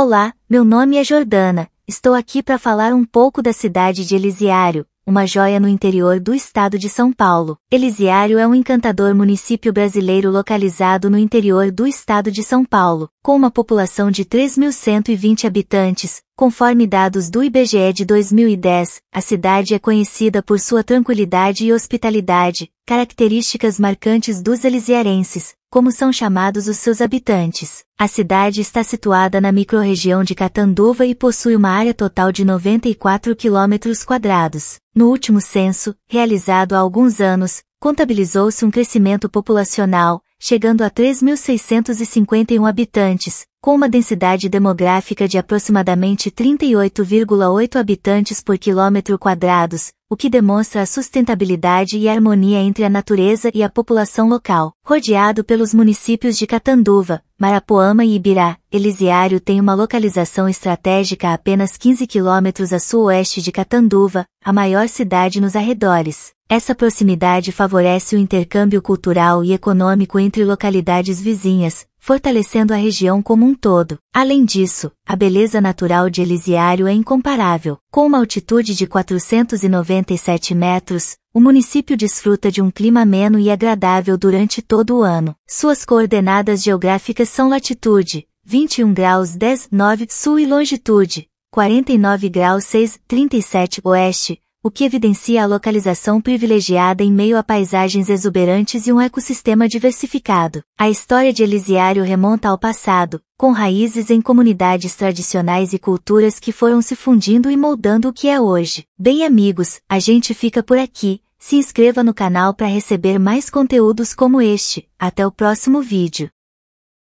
Olá, meu nome é Jordana, estou aqui para falar um pouco da cidade de Elisiário, uma joia no interior do estado de São Paulo. Elisiário é um encantador município brasileiro localizado no interior do estado de São Paulo, com uma população de 3.120 habitantes, Conforme dados do IBGE de 2010, a cidade é conhecida por sua tranquilidade e hospitalidade, características marcantes dos elisiarenses, como são chamados os seus habitantes. A cidade está situada na microrregião de Catanduva e possui uma área total de 94 quadrados. No último censo, realizado há alguns anos, contabilizou-se um crescimento populacional, chegando a 3.651 habitantes, com uma densidade demográfica de aproximadamente 38,8 habitantes por quilômetro quadrados, o que demonstra a sustentabilidade e harmonia entre a natureza e a população local. Rodeado pelos municípios de Catanduva, Marapoama e Ibirá, Elisiário tem uma localização estratégica a apenas 15 quilômetros a suoeste de Catanduva, a maior cidade nos arredores. Essa proximidade favorece o intercâmbio cultural e econômico entre localidades vizinhas, fortalecendo a região como um todo. Além disso, a beleza natural de Elisiário é incomparável. Com uma altitude de 497 metros, o município desfruta de um clima ameno e agradável durante todo o ano. Suas coordenadas geográficas são latitude, 21 graus 10 9 sul e longitude, 49 graus 6 37 oeste, o que evidencia a localização privilegiada em meio a paisagens exuberantes e um ecossistema diversificado. A história de Elisiário remonta ao passado, com raízes em comunidades tradicionais e culturas que foram se fundindo e moldando o que é hoje. Bem amigos, a gente fica por aqui, se inscreva no canal para receber mais conteúdos como este. Até o próximo vídeo.